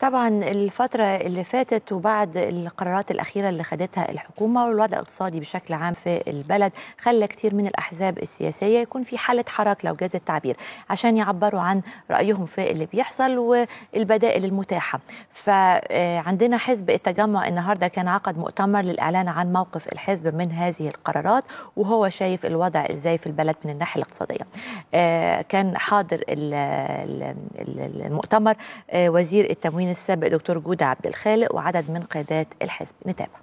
طبعا الفترة اللي فاتت وبعد القرارات الأخيرة اللي خدتها الحكومة والوضع الاقتصادي بشكل عام في البلد خلى كتير من الأحزاب السياسية يكون في حالة حراك لو جاز التعبير عشان يعبروا عن رأيهم في اللي بيحصل والبدائل المتاحة فعندنا حزب التجمع النهاردة كان عقد مؤتمر للإعلان عن موقف الحزب من هذه القرارات وهو شايف الوضع إزاي في البلد من الناحية الاقتصادية آه، كان حاضر المؤتمر آه، وزير التموين الامين السابق دكتور جوده عبد الخالق وعدد من قيادات الحزب نتابع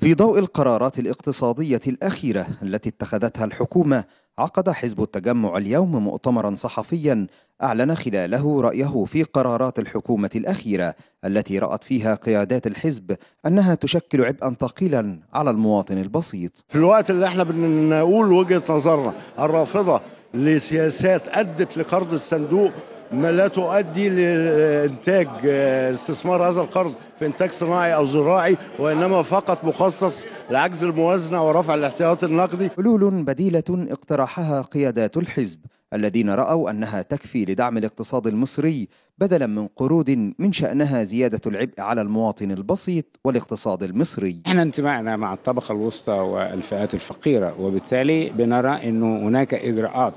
في ضوء القرارات الاقتصادية الأخيرة التي اتخذتها الحكومة عقد حزب التجمع اليوم مؤتمرا صحفيا أعلن خلاله رأيه في قرارات الحكومة الأخيرة التي رأت فيها قيادات الحزب أنها تشكل عبئا ثقيلا على المواطن البسيط في الوقت اللي احنا بنقول وجهة نظرنا الرافضة لسياسات أدت لقرض الصندوق ما لا تؤدي لإنتاج آه، استثمار هذا القرض في إنتاج صناعي أو زراعي وإنما فقط مخصص لعجز الموازنة ورفع الاحتياط النقدي حلول بديلة اقترحها قيادات الحزب الذين رأوا أنها تكفي لدعم الاقتصاد المصري بدلا من قروض من شأنها زيادة العبء على المواطن البسيط والاقتصاد المصري احنا انتمائنا مع الطبقة الوسطى والفئات الفقيرة وبالتالي بنرى أنه هناك إجراءات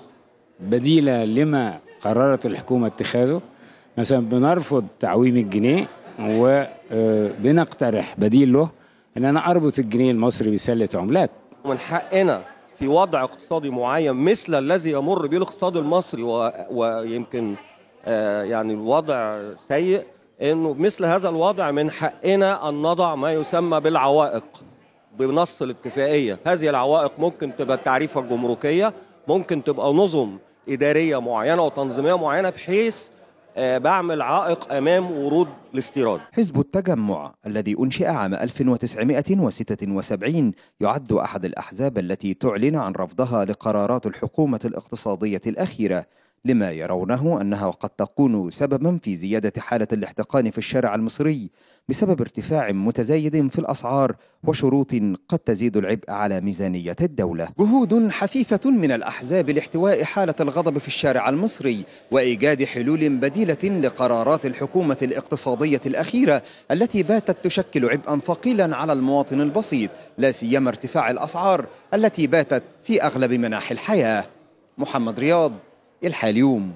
بديلة لما قررت الحكومة اتخاذه مثلا بنرفض تعويم الجنيه وبنقترح آه، بديل له ان انا اربط الجنيه المصري بسله عملات من حقنا في وضع اقتصادي معين مثل الذي يمر به الاقتصاد المصري و... ويمكن آه يعني الوضع سيء انه مثل هذا الوضع من حقنا ان نضع ما يسمى بالعوائق بنص الاتفاقيه هذه العوائق ممكن تبقى التعريفه الجمركيه ممكن تبقى نظم اداريه معينه وتنظيميه معينه بحيث آه، بعمل عائق امام ورود الاستيراد. حزب التجمع الذي انشئ عام 1976 يعد احد الاحزاب التي تعلن عن رفضها لقرارات الحكومه الاقتصاديه الاخيره لما يرونه أنها قد تكون سببا في زيادة حالة الاحتقان في الشارع المصري بسبب ارتفاع متزايد في الأسعار وشروط قد تزيد العبء على ميزانية الدولة جهود حثيثة من الأحزاب لاحتواء حالة الغضب في الشارع المصري وإيجاد حلول بديلة لقرارات الحكومة الاقتصادية الأخيرة التي باتت تشكل عبئا ثقيلا على المواطن البسيط لا سيما ارتفاع الأسعار التي باتت في أغلب مناحي الحياة محمد رياض يلحق اليوم